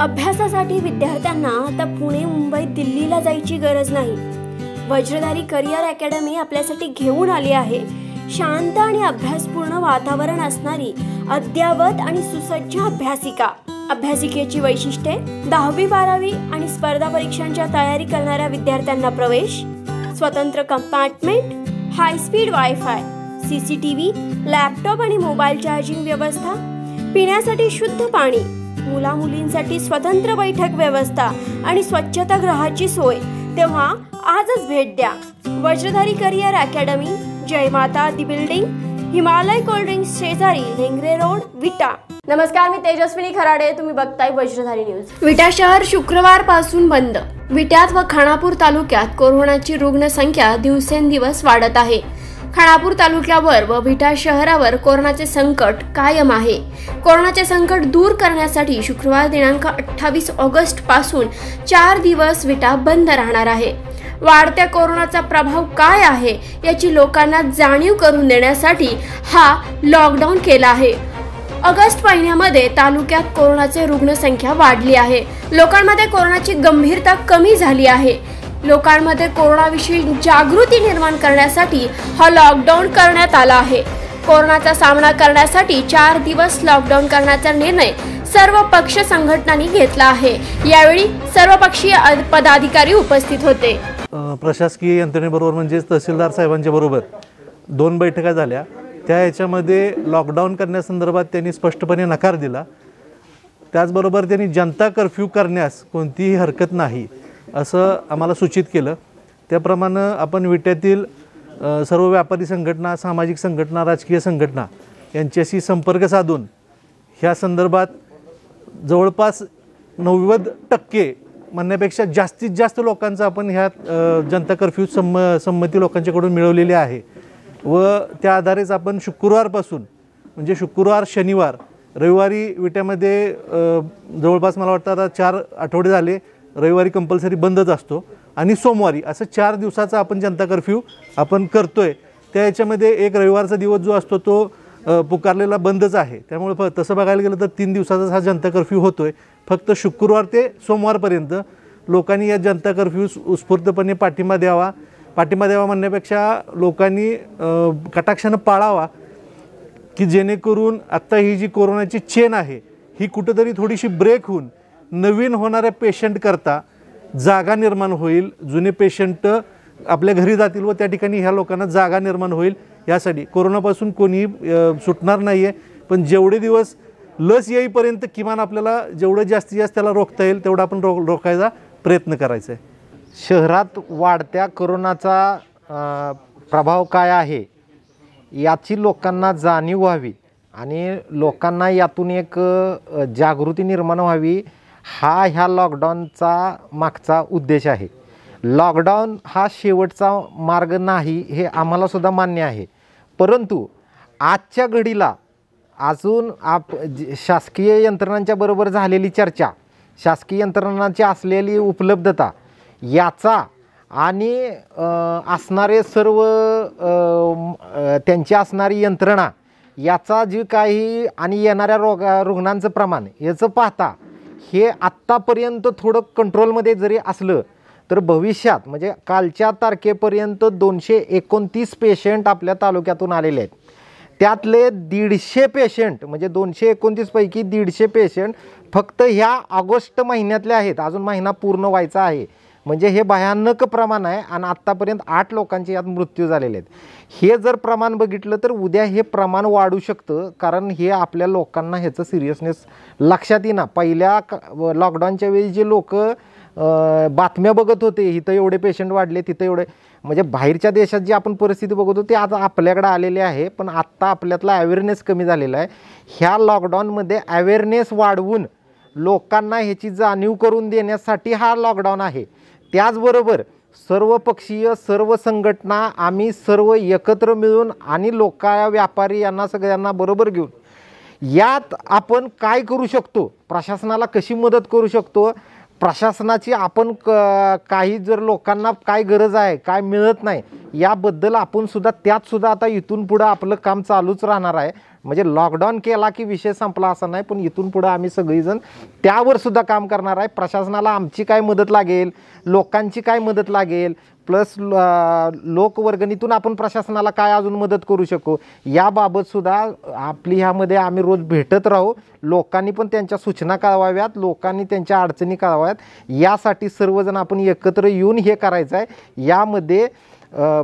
अभ्यासासाठी विद्यार्थ्यांना आता पुणे मुंबई दिल्लीला जायची गरज नाही वज्रधारी करिअर अकॅडमी आपल्यासाठी घेऊन आली आहे शांत आणि अभ्यासपूर्ण वातावरण असणारी अद्यावत आणि सुसज्ज अभ्यासिका अभ्यासिकेची वैशिष्ट्ये दहावी बारावी आणि स्पर्धा परीक्षांच्या तयारी करणाऱ्या विद्यार्थ्यांना प्रवेश स्वतंत्र compartment high speed wifi CCTV laptop आणि मोबाईल चार्जिंग व्यवस्था पिण्यासाठी शुद्ध पाणी मुला मुलींसाठी स्वतंत्र बैठक व्यवस्था आणि स्वच्छता ग्रहाची सोय तेव्हा आजच भेट द्या Vajradhari career academy Jaimata Di building Himalaya cold drink शेजारी लेंगरे रोड विटा नमस्कार मी तेजस्विनी खराडे तुम्ही बघताय वज्रधारी न्यूज विटा शहर शुक्रवार पासून बंद विट्यात व खानापूर तालुक्यात कोरोनाची रुग्णसंख्या दिवसेंदिवस वाढत आहे खानापूर तालुक्यावर व विटा शहरावर कोरोनाचे संकट कायम आहे कोरोनाचे संकट दूर करण्यासाठी शुक्रवार दिनांक अठ्ठावीस ऑगस्ट पासून चार दिवस विटा बंद राहणार आहे वाढत्या कोरोनाचा प्रभाव काय आहे याची लोकांना जाणीव करून देण्यासाठी हा लॉकडाऊन केला आहे ऑगस्ट महिन्यामध्ये तालुक्यात कोरोनाचे रुग्णसंख्या वाढली आहे लोकांमध्ये कोरोनाची गंभीरता कमी झाली आहे लोकांमध्ये कोरोनाविषयी जागृती निर्माण करण्यासाठी हा लॉकडाऊन करण्यात आला आहे कोरोनाचा सामना करण्यासाठी चार दिवस लॉकडाऊन करण्याचा निर्णय सर्व पक्ष संघटनांनी घेतला आहे यावेळी सर्वपक्षीय पदाधिकारी उपस्थित होते प्रशासकीय यंत्रणेबरोबर म्हणजेच तहसीलदार साहेबांच्या बरोबर दोन बैठका झाल्या त्या याच्यामध्ये लॉकडाऊन करण्यासंदर्भात त्यांनी स्पष्टपणे नकार दिला त्याचबरोबर त्यांनी जनता कर्फ्यू करण्यास कोणतीही हरकत नाही असं आम्हाला सूचित केलं त्याप्रमाणे आपण विट्यातील सर्व व्यापारी संघटना सामाजिक संघटना राजकीय संघटना यांच्याशी संपर्क साधून ह्या संदर्भात जवळपास नव्वद टक्के म्हणण्यापेक्षा जास्तीत जास्त लोकांचा आपण ह्या जनता कर्फ्यू संम संमती लोकांच्याकडून मिळवलेली आहे व त्या आधारेच आपण शुक्रवारपासून म्हणजे शुक्रवार शनिवार रविवारी विट्यामध्ये जवळपास मला वाटतं आता चार आठवडे झाले रविवारी कंपल्सरी बंदच असतो आणि सोमवारी असं चार दिवसाचा आपण जनता कर्फ्यू आपण करतो आहे त्या याच्यामध्ये एक रविवारचा दिवस जो असतो तो पुकारलेला बंदच आहे त्यामुळे फ तसं बघायला गेलं तर तीन दिवसाचाच हा जनता कर्फ्यू होतो आहे फक्त शुक्रवार ते सोमवारपर्यंत लोकांनी या जनता कर्फ्यू उत्स्फूर्तपणे पाठिंबा द्यावा पाठिंबा द्यावा म्हणण्यापेक्षा लोकांनी कटाक्षानं पाळावा की जेणेकरून आत्ता ही जी कोरोनाची चेन आहे ही कुठंतरी थोडीशी ब्रेक होऊन नवीन होणाऱ्या पेशंटकरता जागा निर्माण होईल जुने पेशंट आपल्या घरी जातील व त्या ठिकाणी ह्या लोकांना जागा निर्माण होईल यासाठी कोरोनापासून कोणीही सुटणार नाही आहे पण जेवढे दिवस लस येईपर्यंत किमान आपल्याला जेवढं जास्तीत जास्त त्याला रोखता येईल तेवढा आपण रो रोखायचा प्रयत्न करायचा आहे शहरात वाढत्या करोनाचा प्रभाव काय आहे याची लोकांना जाणीव व्हावी आणि लोकांना यातून एक जागृती निर्माण व्हावी हा ह्या लॉकडाऊनचा मागचा उद्देश आहे लॉकडाऊन हा शेवटचा मार्ग नाही हे आम्हालासुद्धा मान्य आहे परंतु आजच्या घडीला अजून आप शासकीय यंत्रणांच्या बरोबर झालेली चर्चा शासकीय यंत्रणांची असलेली उपलब्धता याचा आणि असणारे सर्व त्यांची असणारी यंत्रणा याचा जी काही आणि येणाऱ्या रोगा रुग्णांचं प्रमाण याचं पाहता हे आत्तापर्यंत थोडं कंट्रोलमध्ये जरी असलं तर भविष्यात म्हणजे कालच्या तारखेपर्यंत दोनशे एकोणतीस पेशंट आपल्या तालुक्यातून आलेले आहेत त्यातले दीडशे पेशंट म्हणजे दोनशे एकोणतीसपैकी दीडशे पेशंट फक्त ह्या ऑगस्ट महिन्यातले आहेत अजून महिना पूर्ण व्हायचा आहे म्हणजे हे भयानक प्रमाण आहे आणि आत्तापर्यंत आठ लोकांचे यात मृत्यू झालेले आहेत हे जर प्रमाण बघितलं तर उद्या हे प्रमाण वाढू शकतं कारण हे आपल्या लोकांना ह्याचं सिरियसनेस लक्षात येईना पहिल्या लॉकडाऊनच्या वेळी जे लोक बातम्या बघत होते इथं एवढे पेशंट वाढले तिथं एवढे म्हणजे बाहेरच्या देशात जी आपण परिस्थिती बघत होती आज आपल्याकडे आलेली आहे पण आत्ता आपल्यातला अवेअरनेस कमी झालेला आहे ह्या लॉकडाऊनमध्ये अवेअरनेस वाढवून लोकांना ह्याची जाणीव करून देण्यासाठी हा लॉकडाऊन आहे त्याचबरोबर सर्वपक्षीय सर्व संघटना आम्ही सर्व एकत्र मिळून आणि लोक व्यापारी यांना सगळ्यांना बरोबर घेऊन यात आपण काय करू शकतो प्रशासनाला कशी मदत करू शकतो प्रशासनाची आपण क काही जर लोकांना काय गरज आहे काय मिळत नाही याबद्दल आपण सुद्धा त्यातसुद्धा आता इथून पुढं आपलं काम चालूच राहणार आहे म्हणजे लॉकडाऊन केला की विषय संपला असा नाही पण इथून पुढं आम्ही सगळीजण त्यावर सुद्धा काम करणार आहे प्रशासनाला आमची काय मदत लागेल लोकांची काय मदत लागेल प्लस लोकवर्गणीतून आपण प्रशासनाला काय अजून मदत करू शकू याबाबतसुद्धा आपली ह्यामध्ये आम्ही रोज भेटत राहू लोकांनी पण त्यांच्या सूचना कळवाव्यात लोकांनी त्यांच्या अडचणी कळवाव्यात यासाठी सर्वजण आपण एकत्र येऊन हे करायचं आहे यामध्ये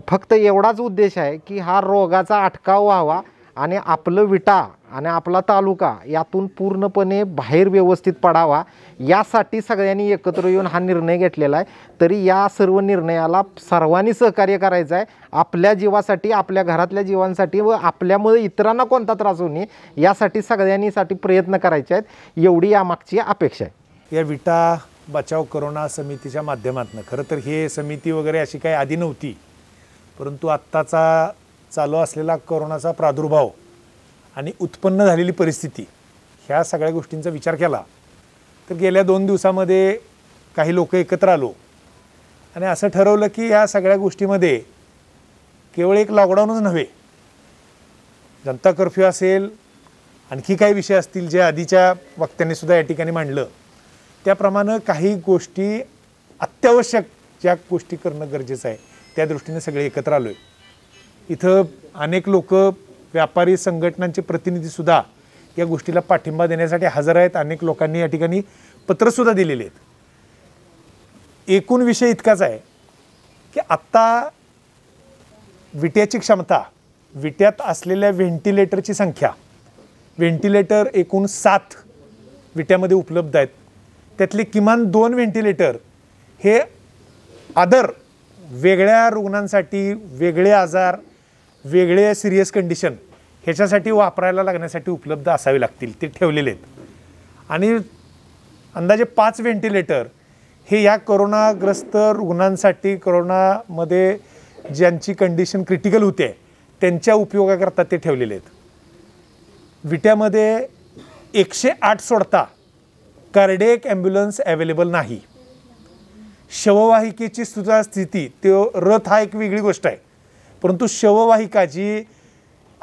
फक्त एवढाच उद्देश आहे की हा रोगाचा अटकाव व्हावा आणि आपलं विटा आणि आपला तालुका यातून पूर्णपणे बाहेर व्यवस्थित पडावा यासाठी सगळ्यांनी एकत्र येऊन हा निर्णय घेतलेला आहे तरी या सर्व निर्णयाला सर्वांनी सहकार्य करायचं आहे आपल्या जीवासाठी आपल्या घरातल्या जीवांसाठी व आपल्यामुळे इतरांना कोणता त्रास होऊ नये यासाठी सगळ्यांनीसाठी प्रयत्न करायचे आहेत एवढी यामागची अपेक्षा आहे या विटा बचाव करोना समितीच्या माध्यमातून खरं तर हे समिती वगैरे अशी काही आधी नव्हती परंतु आत्ताचा चालू असलेला कोरोनाचा प्रादुर्भाव आणि उत्पन्न झालेली परिस्थिती ह्या सगळ्या गोष्टींचा विचार केला तर गेल्या दोन दिवसामध्ये काही लोक एकत्र आलो आणि असं ठरवलं की ह्या सगळ्या गोष्टीमध्ये केवळ एक लॉकडाऊनच नव्हे जनता कर्फ्यू असेल आणखी काही विषय असतील जे आधीच्या वक्त्यांनी सुद्धा या ठिकाणी मांडलं त्याप्रमाणे काही गोष्टी अत्यावश्यक ज्या गोष्टी करणं गरजेचं आहे त्या दृष्टीने सगळे एकत्र आलो आहे इथं अनेक लोक व्यापारी संघटनांचे प्रतिनिधीसुद्धा या गोष्टीला पाठिंबा देण्यासाठी हजर आहेत अनेक लोकांनी या ठिकाणी पत्रसुद्धा दिलेले आहेत एकूण विषय इतकाच आहे की आत्ता विट्याची क्षमता विट्यात असलेल्या व्हेंटिलेटरची संख्या व्हेंटिलेटर एकूण सात विट्यामध्ये उपलब्ध आहेत त्यातले किमान दोन व्हेंटिलेटर हे आदर वेगळ्या रुग्णांसाठी वेगळे आजार वेगळे सिरियस कंडिशन ह्याच्यासाठी वापरायला लागण्यासाठी उपलब्ध असावे लागतील ते ठेवलेले आहेत आणि अंदाजे पाच व्हेंटिलेटर हे या करोनाग्रस्त रुग्णांसाठी करोनामध्ये ज्यांची कंडिशन क्रिटिकल होते त्यांच्या उपयोगाकरता ते ठेवलेले आहेत विट्यामध्ये एकशे आठ सोडता कार्डेक ॲम्ब्युलन्स अवेलेबल नाही शववाहिकेची सुद्धा स्थिती ते रथ हा एक वेगळी गोष्ट आहे परंतु शववाहिका जी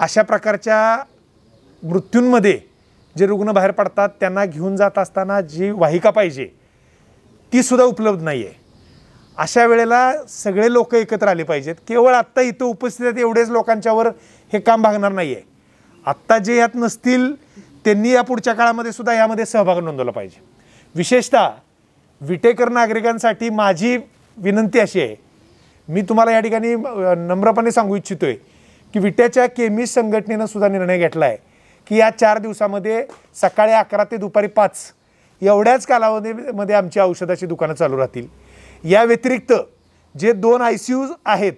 अशा प्रकारच्या मृत्यूंमध्ये जे रुग्ण बाहेर पडतात त्यांना घेऊन जात असताना जी वाहिका पाहिजे तीसुद्धा उपलब्ध नाही आहे अशा वेळेला सगळे लोक एकत्र आले पाहिजेत केवळ आत्ता इथं उपस्थित आहेत एवढेच लोकांच्यावर हे काम भागणार नाही आहे आत्ता जे यात नसतील त्यांनी या पुढच्या काळामध्ये सुद्धा यामध्ये सहभाग नोंदवला पाहिजे विशेषतः विटेकर नागरिकांसाठी माझी विनंती अशी आहे मी तुम्हाला या ठिकाणी नम्रपणे सांगू इच्छितो आहे की विट्याच्या केमिस्ट संघटनेनं सुद्धा निर्णय घेतला आहे की या चार दिवसामध्ये सकाळी अकरा ते दुपारी पाच एवढ्याच कालावधीमध्ये आमची औषधाची दुकानं चालू राहतील या व्यतिरिक्त जे दोन आय सी यूज आहेत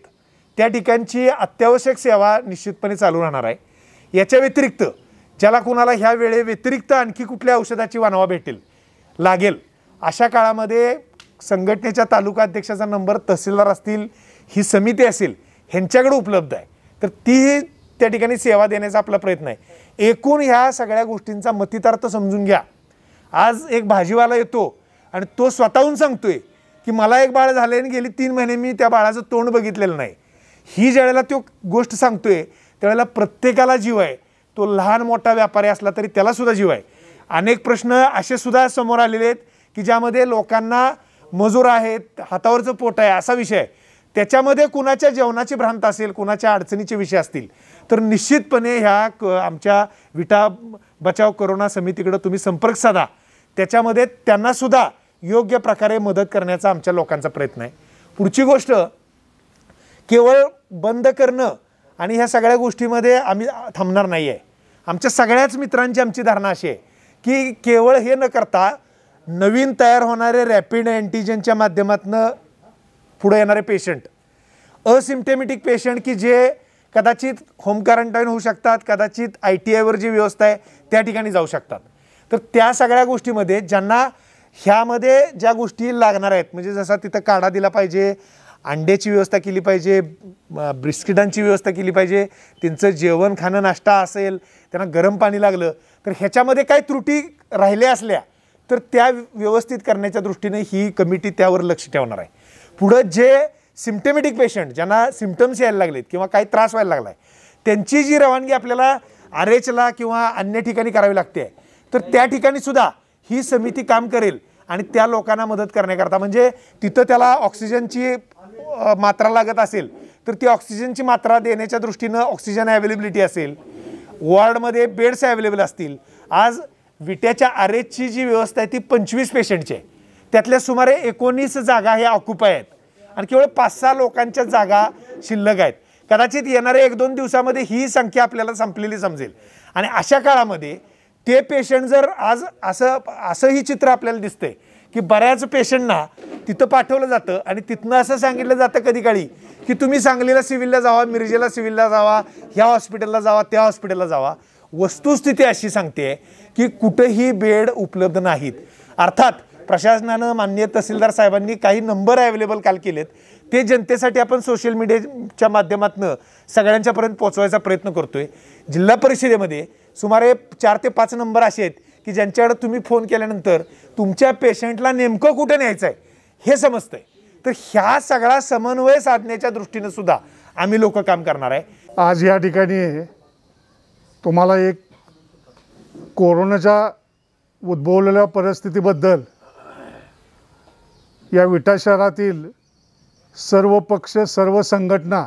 त्या ठिकाणची अत्यावश्यक सेवा निश्चितपणे चालू राहणार आहे याच्या व्यतिरिक्त ज्याला कुणाला ह्या वेळे व्यतिरिक्त आणखी कुठल्या औषधाची वानवा भेटेल लागेल अशा काळामध्ये संघटनेच्या तालुका अध्यक्षाचा नंबर तहसीलदार असतील ही समिती असेल ह्यांच्याकडे उपलब्ध आहे तर ती त्या ठिकाणी सेवा देण्याचा आपला प्रयत्न आहे एकूण ह्या सगळ्या गोष्टींचा मतितार्थ समजून घ्या आज एक भाजीवाला येतो आणि तो स्वतःहून सांगतोय की मला एक बाळ झाले आणि गेली तीन महिने मी त्या बाळाचं तोंड बघितलेलं नाही ही ज्यावेळेला तो गोष्ट सांगतोय त्यावेळेला प्रत्येकाला जीव आहे तो लहान मोठा व्यापारी असला तरी त्यालासुद्धा जीव आहे अनेक प्रश्न असेसुद्धा समोर आलेले आहेत की ज्यामध्ये लोकांना मजूर आहेत हातावरचं पोट आहे असा विषय त्याच्यामध्ये कुणाच्या जेवणाची भ्रांत असेल कुणाच्या अडचणीचे विषय असतील तर निश्चितपणे ह्या क आमच्या विटा बचाव करोना समितीकडं तुम्ही संपर्क साधा त्याच्यामध्ये त्यांनासुद्धा योग्य प्रकारे मदत करण्याचा आमच्या लोकांचा प्रयत्न आहे पुढची गोष्ट केवळ बंद करणं आणि ह्या सगळ्या गोष्टीमध्ये आम्ही थांबणार नाही आहे आमच्या सगळ्याच मित्रांची आमची धारणा अशी आहे की केवळ हे न करता नवीन तयार होणारे रॅपिड अँटीजेनच्या माध्यमातनं पुढे येणारे पेशंट असिम्टेमॅटिक पेशंट की जे कदाचित होम क्वारंटाईन होऊ शकतात कदाचित आय टी आयवर जी व्यवस्था आहे त्या ठिकाणी जाऊ शकतात तर त्या सगळ्या गोष्टीमध्ये ज्यांना ह्यामध्ये ज्या गोष्टी लागणार आहेत म्हणजे जसा तिथं काढा दिला पाहिजे अंड्याची व्यवस्था केली पाहिजे ब्रिस्किटांची व्यवस्था केली पाहिजे त्यांचं जेवण खाणं नाश्ता असेल त्यांना गरम पाणी लागलं तर ह्याच्यामध्ये काही त्रुटी राहिल्या असल्या तर त्या व्यवस्थित करण्याच्या दृष्टीने ही कमिटी त्यावर लक्ष ठेवणार आहे पुढं जे सिमटमेटिक पेशंट ज्यांना सिमटम्स यायला लागलेत किंवा काही त्रास व्हायला लागला आहे त्यांची जी रवानगी आपल्याला आर एचला किंवा अन्य ठिकाणी करावी लागते आहे तर त्या ठिकाणी सुद्धा ही समिती काम करेल आणि त्या लोकांना मदत करण्याकरता म्हणजे तिथं त्याला ऑक्सिजनची मात्रा लागत असेल तर ती ऑक्सिजनची मात्रा देण्याच्या दृष्टीनं ऑक्सिजन ॲवेलेबिलिटी असेल वॉर्डमध्ये बेड्स अवेलेबल असतील आज विट्याच्या आर जी व्यवस्था आहे ती पंचवीस पेशंटची आहे त्यातल्या सुमारे एकोणीस जागा ह्या ऑक्युपाय आहेत आणि केवळ पाच सहा लोकांच्या जागा शिल्लक आहेत कदाचित येणाऱ्या एक दोन दिवसामध्ये ही संख्या आपल्याला संपलेली समजेल आणि अशा काळामध्ये ते पेशंट जर आज असं असं ही चित्र आपल्याला दिसतंय की बऱ्याच पेशंटना तिथं पाठवलं जातं आणि तिथनं असं सांगितलं जातं कधी काळी की तुम्ही सांगलीला सिव्हिलला जावा मिरजेला सिव्हिलला जावा ह्या हॉस्पिटलला जावा त्या हॉस्पिटलला जावा वस्तुस्थिती अशी सांगते की कुठेही बेड उपलब्ध नाहीत अर्थात प्रशासनानं मान्य तहसीलदार साहेबांनी काही नंबर अवेलेबल काल केलेत ते जनतेसाठी आपण सोशल मीडियाच्या माध्यमातून सगळ्यांच्यापर्यंत पोचवायचा प्रयत्न करतो आहे जिल्हा परिषदेमध्ये सुमारे चार ते पाच नंबर असे आहेत की ज्यांच्याकडे तुम्ही फोन केल्यानंतर तुमच्या पेशंटला नेमकं कुठं न्यायचं आहे हे समजतंय तर ह्या सगळा समन्वय साधण्याच्या दृष्टीनं सुद्धा आम्ही लोक काम करणार आहे आज या ठिकाणी तुम्हाला एक कोरोनाच्या उद्भवलेल्या परिस्थितीबद्दल या विटा शहरातील सर्व पक्ष सर्व संघटना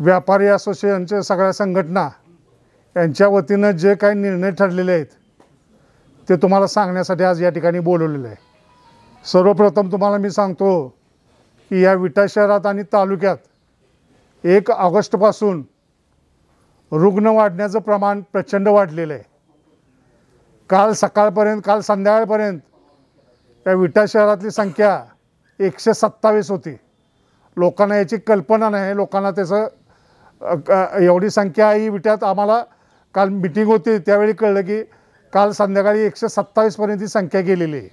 व्यापारी असोसिएशनच्या सगळ्या संघटना यांच्या वतीनं जे काही निर्णय ठरलेले आहेत ते तुम्हाला सांगण्यासाठी आज या ठिकाणी बोलवलेलं आहे सर्वप्रथम तुम्हाला मी सांगतो की या विटा शहरात आणि तालुक्यात एक ऑगस्टपासून रुग्ण वाढण्याचं प्रमाण प्रचंड वाढलेलं आहे काल सकाळपर्यंत काल संध्याकाळपर्यंत त्या विटा शहरातली संख्या एकशे सत्तावीस होती लोकांना याची कल्पना नाही लोकांना त्याचं एवढी संख्या ही विट्यात आम्हाला काल मिटिंग होती त्यावेळी कळलं की काल संध्याकाळी एकशे सत्तावीसपर्यंत ही संख्या गेलेली आहे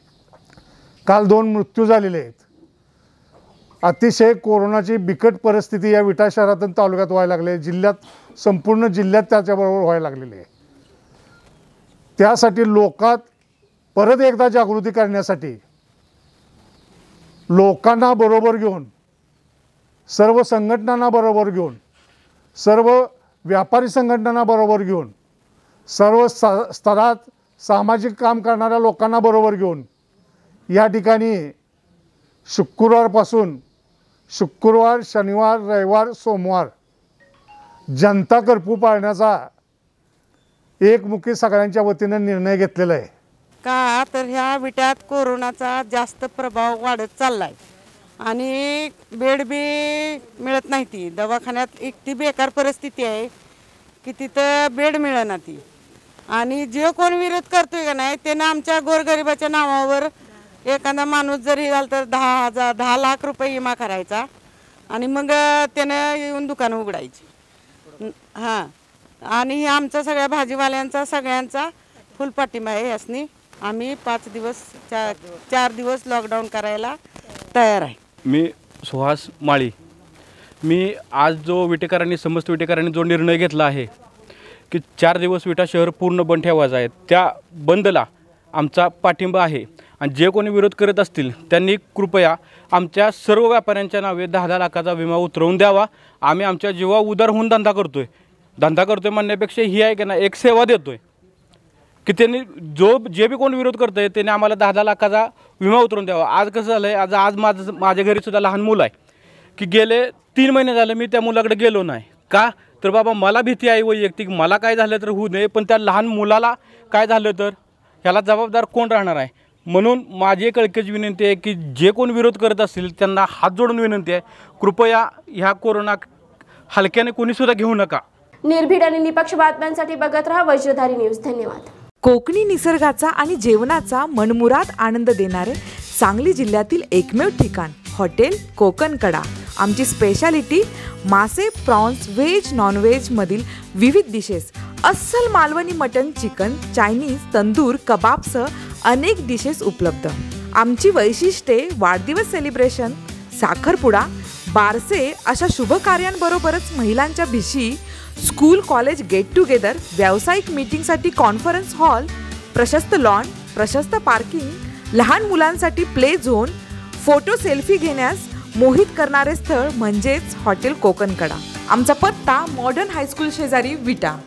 काल दोन मृत्यू झालेले आहेत अतिशय कोरोनाची बिकट परिस्थिती या विटा शहरातून तालुक्यात व्हायला लागले जिल्ह्यात संपूर्ण जिल्ह्यात त्याच्याबरोबर व्हायला लागलेली आहे त्यासाठी लोकात परत एकदा जागृती करण्यासाठी लोकांना बरोबर घेऊन सर्व संघटनांना बरोबर घेऊन सर्व व्यापारी संघटनांना बरोबर घेऊन सर्व स्थ स्तरात सामाजिक काम करणाऱ्या लोकांना बरोबर घेऊन या ठिकाणी शुक्रवारपासून शुक्रवार शनिवार रविवार सोमवार जनता कर्फ्यू पाळण्याचा एकमुखी सगळ्यांच्या वतीनं निर्णय घेतलेला आहे का तर ह्या विट्यात कोरोनाचा जास्त प्रभाव वाढत चालला आहे आणि बेड बी मिळत नाही ती दवाखान्यात एक ती बेकार परिस्थिती आहे की तिथं बेड मिळणार ती आणि जे कोण विरोध करतोय का नाही त्यानं आमच्या गोरगरिबाच्या नावावर एखादा माणूस जर हे झाला तर दहा हजार दहा लाख रुपये विमा करायचा आणि मग त्यानं येऊन दुकानं उघडायची हां आणि हे आमचा सगळ्या भाजीवाल्यांचा सगळ्यांचा फुल पाठिंबा आहे यासनी आम्ही पाच दिवस चार चार दिवस लॉकडाऊन करायला तयार आहे मी सुहास माळी मी आज जो विटेकरांनी समस्त विटेकरांनी जो निर्णय घेतला आहे की चार दिवस विटा शहर पूर्ण बंद ठेवायचं आहे त्या बंदला आमचा पाठिंबा आहे आणि जे कोणी विरोध करत असतील त्यांनी कृपया आमच्या सर्व व्यापाऱ्यांच्या नावे दहा दहा लाखाचा विमा उतरवून द्यावा आम्ही आमच्या जीवा उदार होऊन धंदा करतो आहे धंदा करतोय म्हणण्यापेक्षा ही आहे की ना एक सेवा देतो आहे की त्यांनी जो जे बी कोण विरोध करतोय आहे त्यांनी आम्हाला दहा दहा लाखाचा विमा उतरवून द्यावा आज कसं झालं आहे आज आज माझं माझ्या घरीसुद्धा लहान मुलं आहे की गेले तीन महिने झाले मी त्या मुलाकडे गेलो नाही का तर बाबा मला भीती आहे वैयक्तिक मला काय झालं तर होऊ नये पण त्या लहान मुलाला काय झालं तर ह्याला जबाबदार कोण राहणार आहे म्हणून माझी एक विनंती आहे की जे कोण विरोध करत असतील त्यांना हात जोडून विनंती आहे कृपया ह्या कोरोना हलक्याने कोणीसुद्धा घेऊ नका निर्भीड आणि निपक्ष बातम्यांसाठी बघत राहा वज्रधारी न्यूज धन्यवाद कोकणी निसर्गाचा आणि जेवणाचा मनमुराद आनंद देणारे सांगली जिल्ह्यातील एकमेव ठिकाण हॉटेल कोकण कडा आमची स्पेशालिटी मासे प्रॉन्स व्हेज मधील विविध डिशेस अस्सल Malvani mutton chicken Chinese tandoor कबाबसह अनेक डिशेस उपलब्ध आमची वैशिष्ट्ये वाढदिवस सेलिब्रेशन साखरपुडा बारसे अशा शुभ कार्यांबरोबरच महिलांच्या भिशी स्कूल कॉलेज गेट टुगेदर व्यावसायिक मीटिंगसाठी कॉन्फरन्स हॉल प्रशस्त लॉन प्रशस्त पार्किंग लहान मुलांसाठी प्ले झोन फोटो सेल्फी घेण्यास मोहित करणारे स्थळ म्हणजेच हॉटेल कोकणकडा आमचा पत्ता मॉडर्न हायस्कूल शेजारी विटा